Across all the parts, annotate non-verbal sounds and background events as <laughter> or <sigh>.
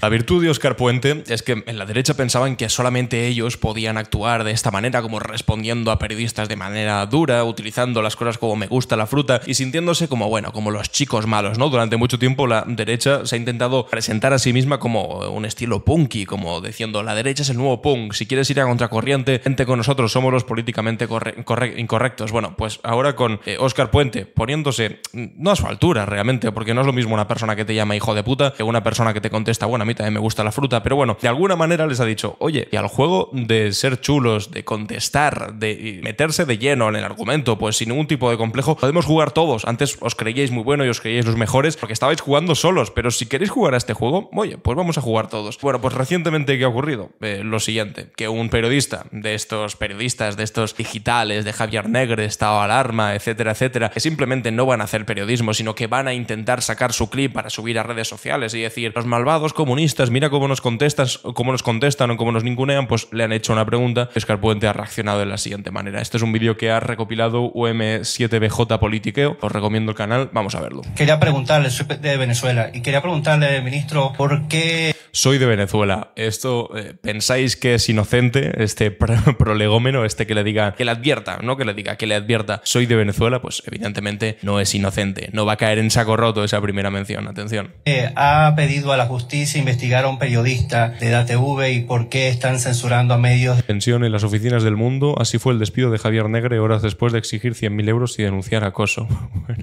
La virtud de Oscar Puente es que en la derecha pensaban que solamente ellos podían actuar de esta manera, como respondiendo a periodistas de manera dura, utilizando las cosas como me gusta la fruta y sintiéndose como, bueno, como los chicos malos, ¿no? Durante mucho tiempo la derecha se ha intentado presentar a sí misma como un estilo punky, como diciendo, la derecha es el nuevo punk, si quieres ir a contracorriente, vente con nosotros, somos los políticamente incorrectos. Bueno, pues ahora con Oscar eh, Puente poniéndose, mm, no a su altura realmente, porque no es lo mismo una persona que te llama hijo de puta que una persona que te contesta, bueno, mí también me gusta la fruta, pero bueno, de alguna manera les ha dicho, oye, y al juego de ser chulos, de contestar, de meterse de lleno en el argumento, pues sin ningún tipo de complejo, podemos jugar todos. Antes os creíais muy bueno y os creíais los mejores porque estabais jugando solos, pero si queréis jugar a este juego, oye, pues vamos a jugar todos. Bueno, pues recientemente, ¿qué ha ocurrido? Eh, lo siguiente, que un periodista de estos periodistas, de estos digitales, de Javier Negre, Estado Alarma, etcétera, etcétera, que simplemente no van a hacer periodismo, sino que van a intentar sacar su clip para subir a redes sociales y decir, los malvados como mira cómo nos contestas, cómo nos contestan o cómo nos ningunean, pues le han hecho una pregunta. Escarpuente ha reaccionado de la siguiente manera. Este es un vídeo que ha recopilado UM7BJ Politiqueo. Os recomiendo el canal, vamos a verlo. Quería preguntarle, soy de Venezuela, y quería preguntarle, ministro, ¿por qué soy de Venezuela. Esto, eh, ¿pensáis que es inocente este <laughs> prolegómeno, este que le diga, que le advierta, no que le diga, que le advierta, soy de Venezuela? Pues evidentemente no es inocente, no va a caer en saco roto esa primera mención, atención. Eh, ha pedido a la justicia investigar a un periodista de DATV y por qué están censurando a medios. pensión en las oficinas del mundo, así fue el despido de Javier Negre horas después de exigir 100.000 euros y denunciar acoso.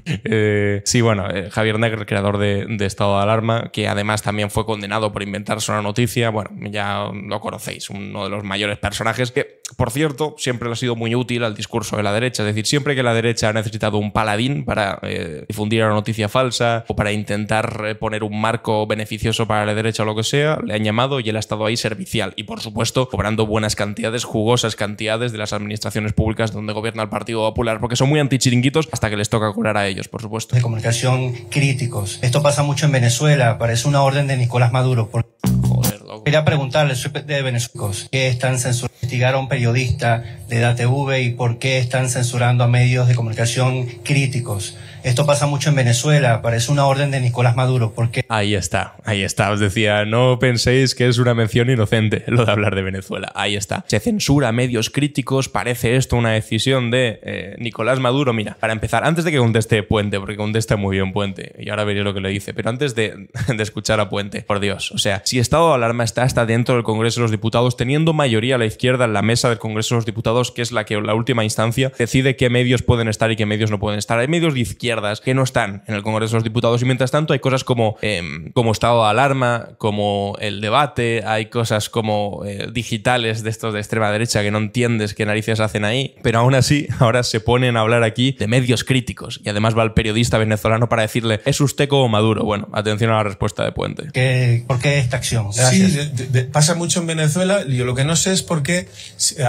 <laughs> Eh, sí, bueno, Javier Negre, creador de, de estado de alarma, que además también fue condenado por investigación inventarse una noticia. Bueno, ya lo conocéis, uno de los mayores personajes que por cierto, siempre le ha sido muy útil al discurso de la derecha. Es decir, siempre que la derecha ha necesitado un paladín para eh, difundir una noticia falsa o para intentar eh, poner un marco beneficioso para la derecha o lo que sea, le han llamado y él ha estado ahí servicial. Y por supuesto, cobrando buenas cantidades, jugosas cantidades de las administraciones públicas donde gobierna el Partido Popular, porque son muy antichiringuitos hasta que les toca curar a ellos, por supuesto. De comunicación críticos. Esto pasa mucho en Venezuela, parece una orden de Nicolás Maduro. Quería preguntarle, soy de Venezuela, ¿qué están censurando? Investigar a un periodista de DATV y por qué están censurando a medios de comunicación críticos. Esto pasa mucho en Venezuela, parece una orden de Nicolás Maduro, porque... Ahí está, ahí está, os decía, no penséis que es una mención inocente lo de hablar de Venezuela, ahí está. Se censura a medios críticos, parece esto una decisión de eh, Nicolás Maduro, mira, para empezar, antes de que conteste Puente, porque contesta muy bien Puente, y ahora veréis lo que le dice, pero antes <laughs> de, escuchar a Puente, por Dios, o sea, si estado de alarma está hasta dentro del Congreso de los Diputados, teniendo mayoría a la izquierda en la mesa del Congreso de los Diputados, que es la que la última instancia decide qué medios pueden estar y qué medios no pueden estar. Hay medios de izquierda que no están en el Congreso de los Diputados. Y mientras tanto hay cosas como, em, como estado de alarma, como el debate, hay cosas como eh, digitales de estos de extrema derecha que no entiendes qué narices hacen ahí. Pero aún así, <laughs> ahora se ponen a hablar aquí de medios críticos. Y además va el periodista venezolano para decirle, ¿es usted como Maduro? Bueno, atención a la respuesta de Puente. ¿Qué, ¿Por qué esta acción? Sí, pasa mucho en Venezuela. Yo lo que no sé es por qué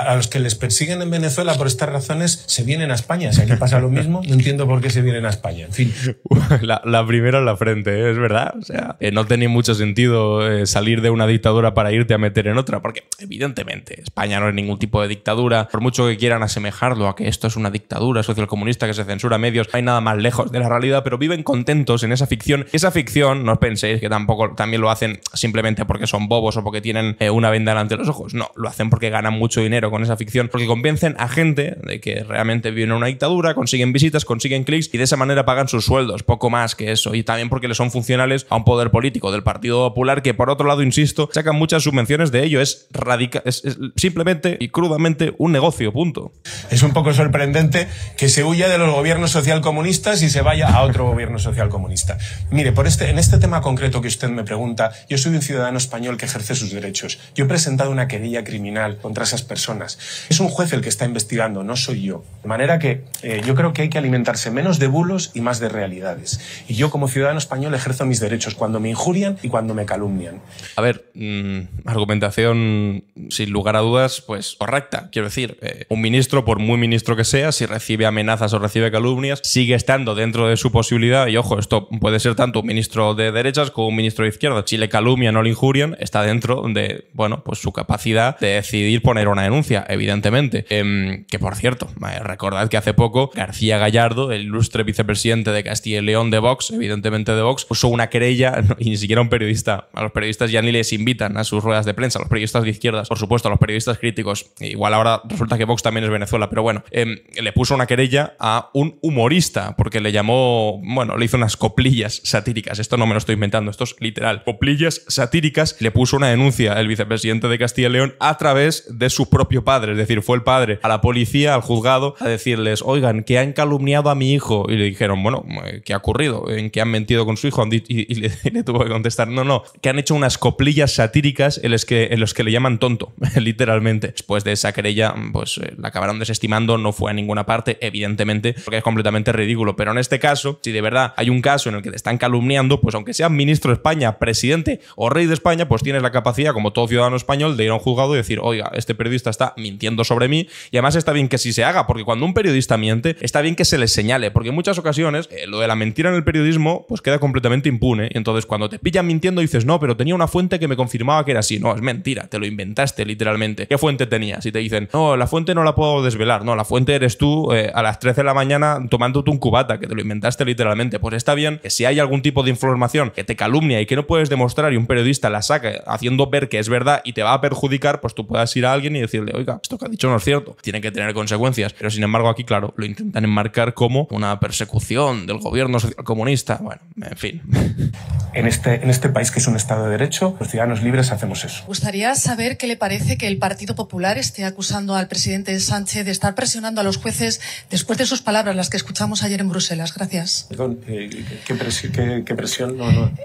a los que les persiguen en Venezuela por estas razones se vienen a España. Si aquí pasa lo mismo, no entiendo por qué se vienen a España. En fin. <laughs> La, primera en la frente, ¿eh? es verdad. O sea, eh, no tenía mucho sentido eh, salir de una dictadura para irte a meter en otra, porque evidentemente España no es ningún tipo de dictadura. Por mucho que quieran asemejarlo a que esto es una dictadura socialcomunista que se censura medios, hay nada más lejos de la realidad, pero viven contentos en esa ficción. Esa ficción, no os penséis que tampoco también lo hacen simplemente porque son bobos o porque tienen una venda delante de los ojos. No, lo hacen porque ganan mucho dinero con esa ficción, porque convencen a gente de que realmente viven en una dictadura, consiguen visitas, consiguen clics y de esa manera pagan sus sueldos, poco más que eso. Y también porque le son funcionales a un poder político del Partido Popular que, por otro lado, insisto, sacan muchas subvenciones de ello. Es, radical, es, es simplemente y crudamente un negocio, punto es un poco sorprendente que se huya de los gobiernos socialcomunistas y se vaya a otro gobierno socialcomunista. Mire, por este, en este tema concreto que usted me pregunta, yo soy un ciudadano español que ejerce sus derechos. Yo he presentado una querella criminal contra esas personas. Es un juez el que está investigando, no soy yo. De manera que eh, yo creo que hay que alimentarse menos de bulos y más de realidades. Y yo como ciudadano español ejerzo mis derechos cuando me injurian y cuando me calumnian. A ver, mm, argumentación sin lugar a dudas, pues correcta. Quiero decir, eh, un ministro por muy ministro que sea, si recibe amenazas o recibe calumnias, sigue estando dentro de su posibilidad. Y ojo, esto puede ser tanto un ministro de derechas como un ministro de izquierda Si le calumnian o le injurian, está dentro de, bueno, pues su capacidad de decidir poner una denuncia, evidentemente. Em, que por cierto, eh, recordad que hace poco García Gallardo, el ilustre vicepresidente de Castilla y León de Vox, evidentemente de Vox, puso una querella <laughs> y ni siquiera un periodista. A los periodistas ya ni les invitan a sus ruedas de prensa, a los periodistas de izquierdas, por supuesto, a los periodistas críticos. Igual ahora resulta que Vox también es Venezuela pero bueno, em, le puso una querella a un humorista porque le llamó, bueno, le hizo unas coplillas satíricas. Esto no me lo estoy inventando, esto es literal. Coplillas satíricas. Le puso una denuncia el vicepresidente de Castilla y León a través de su propio padre, es decir, fue el padre a la policía, al juzgado, a decirles, oigan, que han calumniado a mi hijo. Y le dijeron, bueno, ¿qué ha ocurrido? ¿En qué han mentido con su hijo? Y, <laughs> le, tuvo que contestar, no, no, que han hecho unas coplillas satíricas en los que, en los que le llaman tonto, <laughs> literalmente. Después de esa querella, pues eh, la acabaron de ser estimando no fue a ninguna parte, evidentemente, porque es completamente ridículo. Pero en este caso, si de verdad hay un caso en el que te están calumniando, pues aunque sea ministro de España, presidente o rey de España, pues tienes la capacidad, como todo ciudadano español, de ir a un juzgado y decir, oiga, este periodista está mintiendo sobre mí. Y además está bien que sí se haga, porque cuando un periodista miente, está bien que se le señale, porque en muchas ocasiones eh, lo de la mentira en el periodismo, pues queda completamente impune. Y entonces, cuando te pillan mintiendo, dices, no, pero tenía una fuente que me confirmaba que era así. No, es mentira, te lo inventaste literalmente. ¿Qué fuente tenías? si te dicen, no, la fuente no la puedo desvelar no, la fuente eres tú eh, a las 13 de la mañana tomándote un cubata, que te lo inventaste literalmente. Pues está bien que si hay algún tipo de información que te calumnia y que no puedes demostrar y un periodista la saca haciendo ver que es verdad y te va a perjudicar, pues tú puedas ir a alguien y decirle, oiga, esto que ha dicho no es cierto. Tiene que tener consecuencias. Pero sin embargo, aquí, claro, lo intentan enmarcar como una persecución del gobierno socialcomunista comunista. Bueno, en fin. En este, en este país que es un Estado de Derecho, los ciudadanos libres hacemos eso. gustaría saber qué le parece que el Partido Popular esté acusando al presidente Sánchez de estar presionando a los jueces después de sus palabras, las que escuchamos ayer en Bruselas. Gracias. Eh, ¿qué, presión?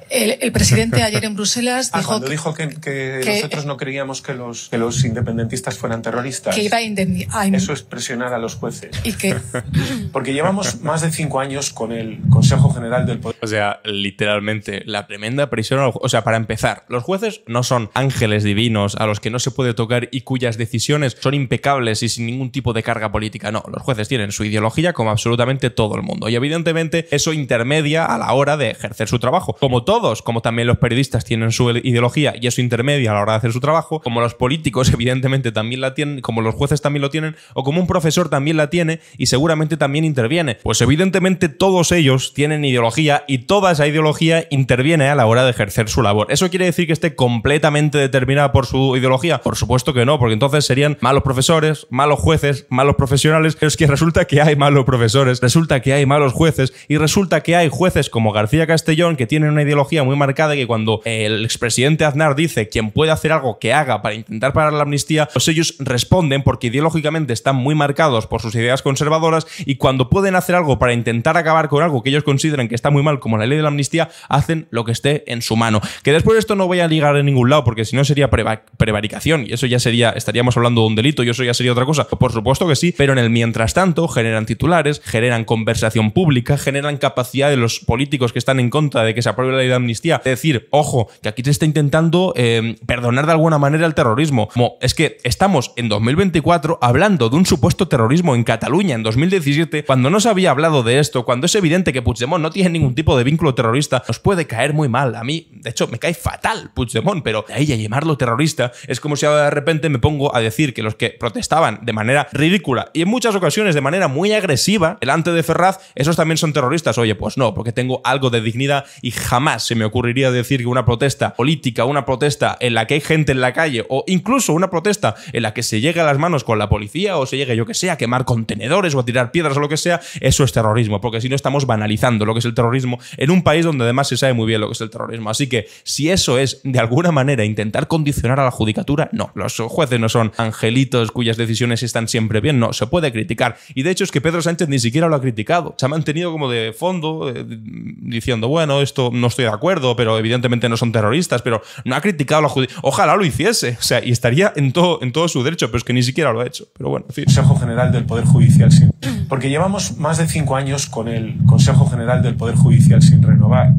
El, presidente ayer en Bruselas ah, dijo, cuando dijo que, nosotros no creíamos que los, que los independentistas fueran terroristas. Eso es presionar a los jueces. Y que... <laughs> Porque llevamos más de cinco años con el Consejo General del Poder. O sea, literalmente, la tremenda presión. O sea, para empezar, los jueces no son ángeles divinos a los que no se puede tocar y cuyas decisiones son impecables y sin ningún tipo de carga política. No, los jueces tienen su ideología como absolutamente todo el mundo. Y evidentemente eso intermedia a la hora de ejercer su trabajo. Como todos, como también los periodistas tienen su ideología y eso intermedia a la hora de hacer su trabajo, como los políticos <laughs> evidentemente también la tienen, como los jueces también lo tienen, o como un profesor también la tiene y seguramente también interviene. Pues evidentemente todos ellos tienen ideología y toda esa ideología interviene a la hora de ejercer su labor. ¿Eso quiere decir que esté completamente determinada por su ideología? Por supuesto que no, porque entonces serían malos profesores, malos jueces, malos profesionales, pero es que resulta que hay malos profesores, resulta que hay malos jueces y resulta que hay jueces como García Castellón que tienen una ideología muy marcada que cuando el expresidente Aznar dice quien puede hacer algo que haga para intentar parar la amnistía, pues ellos responden porque ideológicamente están muy marcados por sus ideas conservadoras y cuando pueden hacer algo para intentar acabar con algo que ellos consideran que está muy mal, como la ley de la amnistía, hacen lo que esté en su mano. Que después esto no voy a ligar en ningún lado porque si no sería prevaricación y eso ya sería, estaríamos hablando de un delito y eso ya sería otra cosa. Por supuesto, que sí, pero en el mientras tanto generan titulares, generan conversación pública, generan capacidad de los políticos que están en contra de que se apruebe la ley de amnistía de decir, ojo, que aquí se está intentando em, perdonar de alguna manera el terrorismo. Como es que estamos en 2024 hablando de un supuesto terrorismo en Cataluña en 2017, cuando no se había hablado de esto, cuando es evidente que Puigdemont no tiene ningún tipo de vínculo terrorista, nos puede caer muy mal. A mí, de hecho, me cae fatal Puigdemont, pero a ahí a llamarlo terrorista es como si ahora de repente me pongo a decir que los que protestaban de manera ridícula y en muchas ocasiones de manera muy agresiva delante de Ferraz, esos también son terroristas. Oye, pues no, porque tengo algo de dignidad y jamás se me ocurriría decir que una protesta política, una protesta en la que hay gente en la calle o incluso una protesta en la que se llega a las manos con la policía o se llega, yo que sé, a quemar contenedores o a tirar piedras o lo que sea, eso es terrorismo, porque si no estamos banalizando lo que es el terrorismo en un país donde además se sabe muy bien lo que es el terrorismo. Así que si eso es de alguna manera intentar condicionar a la judicatura, no, los jueces no son angelitos cuyas decisiones están siempre pero bien, no, se puede criticar. Y de hecho es que Pedro Sánchez ni siquiera lo ha criticado, se ha mantenido como de fondo eh, diciendo, bueno, esto no estoy de acuerdo, pero evidentemente no son terroristas, pero no ha criticado a la Ojalá lo hiciese, o sea, y estaría en todo, en todo su derecho, pero es que ni siquiera lo ha hecho. Pero bueno, en fin. Consejo General del Poder Judicial sin... Porque llevamos más de cinco años con el Consejo General del Poder Judicial sin renovar.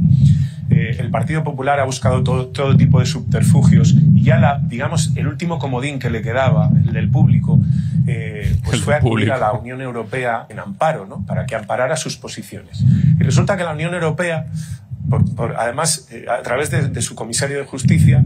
Eh, el Partido Popular ha buscado todo, todo, tipo de subterfugios y ya la, digamos, el último comodín que le quedaba, el del público, pues fue a acudir a la Unión Europea en amparo, ¿no? Para que amparara sus posiciones. Y resulta que la Unión Europea, por, además, eh, a través de, su comisario de justicia,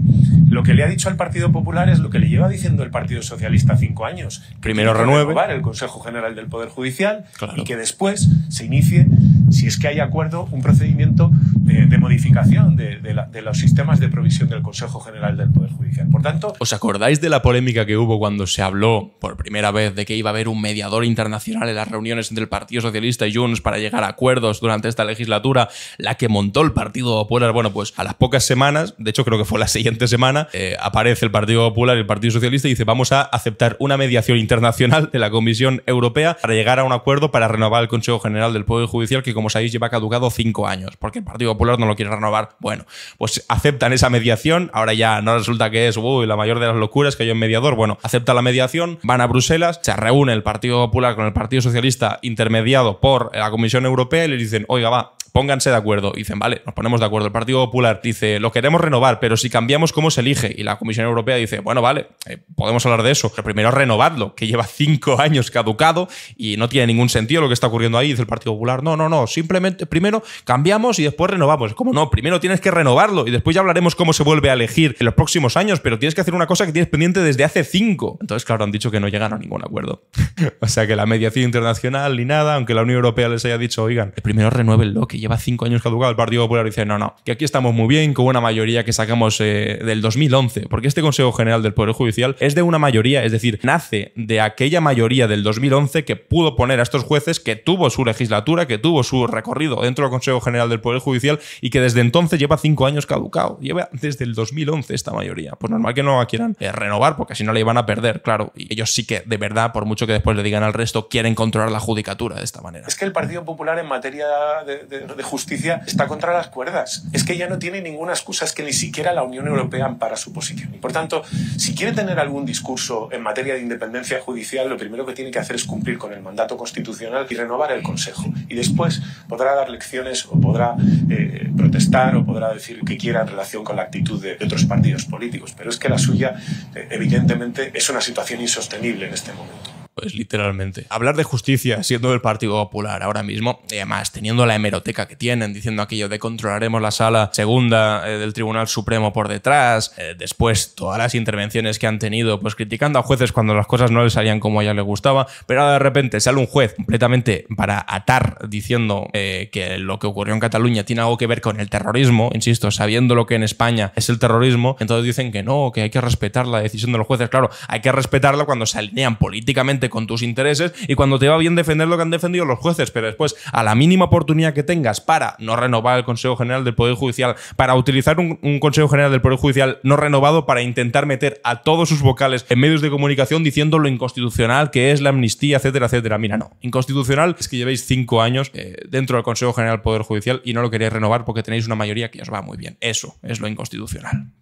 lo que le ha dicho al Partido Popular es lo que le lleva diciendo el Partido Socialista cinco años. Primero renueve. el Consejo General del Poder Judicial y que después se inicie si es que hay acuerdo, un procedimiento de, modificación de, los sistemas de provisión del Consejo General del Poder Judicial. Por tanto. ¿Os acordáis de la polémica que hubo cuando se habló por primera vez de que iba a haber un mediador internacional en las reuniones entre el Partido Socialista y Junts para llegar a acuerdos durante esta legislatura? La que montó el Partido Popular. Bueno, pues a las pocas semanas, de hecho creo que fue la siguiente semana, eh, aparece el Partido Popular y el Partido Socialista y dice: Vamos a aceptar una mediación internacional de la Comisión Europea para llegar a un acuerdo para renovar el Consejo General del Poder Judicial que, como como sabéis, lleva caducado cinco años, porque el Partido Popular no lo quiere renovar. Bueno, pues aceptan esa mediación, ahora ya no resulta que es la mayor de las locuras que hay en mediador. Bueno, acepta la mediación, van a Bruselas, se reúne el Partido Popular con el Partido Socialista intermediado por la Comisión Europea y le dicen, oiga, va, pónganse de acuerdo. dicen, vale, nos ponemos de acuerdo. El Partido Popular dice, lo queremos renovar, pero si cambiamos cómo se elige. Y la Comisión Europea dice, bueno, vale, eh, podemos hablar de eso, que primero renovarlo, que lleva cinco <laughs> años caducado y no tiene ningún sentido lo que está ocurriendo ahí. Dice el Partido Popular, no, no, no, simplemente primero cambiamos y después renovamos. como, no? Primero tienes que renovarlo y después ya hablaremos cómo se vuelve a elegir en los próximos años, pero tienes que hacer una cosa que tienes pendiente desde hace cinco. Entonces, claro, han dicho que no llegan a ningún acuerdo. <laughs> o sea que la mediación internacional ni nada, aunque la Unión Europea les haya dicho, oigan, primero lo que ya lleva cinco años caducado, el Partido Popular dice, no, no, que aquí estamos muy bien, con una mayoría que sacamos eh, del 2011, porque este Consejo General del Poder Judicial es de una mayoría, es decir, nace de aquella mayoría del 2011 que pudo poner a estos jueces, que tuvo su legislatura, que tuvo su recorrido dentro del Consejo General del Poder Judicial y que desde entonces lleva cinco años caducado, lleva desde el 2011 esta mayoría. Pues normal que no la quieran eh, renovar, porque si no la iban a perder, claro, y ellos sí que, de verdad, por mucho que después le digan al resto, quieren controlar la judicatura de esta manera. Es que el Partido Popular en materia de de Justicia está contra las cuerdas. Es que ya no tiene ninguna excusa, que ni siquiera la Unión Europea ampara su posición. Por tanto, si quiere tener algún discurso en materia de independencia judicial, lo primero que tiene que hacer es cumplir con el mandato constitucional y renovar el Consejo. Y después podrá dar lecciones o podrá eh, protestar o podrá decir lo que quiera en relación con la actitud de, otros partidos políticos. Pero es que la suya, eh, evidentemente, es una situación insostenible en este momento. Pues literalmente. Hablar de justicia siendo del Partido Popular ahora mismo, y además teniendo la hemeroteca que tienen, diciendo aquello de controlaremos la sala segunda eh, del Tribunal Supremo por detrás, eh, después todas las intervenciones que han tenido, pues criticando a jueces cuando las cosas no les salían como a ella le gustaba, pero de repente sale un juez completamente para atar diciendo eh, que lo que ocurrió en Cataluña tiene algo que ver con el terrorismo, insisto, sabiendo lo que en España es el terrorismo, entonces dicen que no, que hay que respetar la decisión de los jueces, claro, hay que respetarlo cuando se alinean políticamente con tus intereses y cuando te va bien defender lo que han defendido los jueces, pero después, a la mínima oportunidad que tengas para no renovar el Consejo General del Poder Judicial, para utilizar un, Consejo General del Poder Judicial no renovado para intentar meter a todos sus vocales en medios de comunicación diciendo lo inconstitucional que es la amnistía, etcétera, etcétera. Mira, no, inconstitucional es que llevéis cinco años eh, dentro del Consejo General del Poder Judicial y no lo queréis renovar porque tenéis una mayoría que os va muy bien. Eso es lo inconstitucional.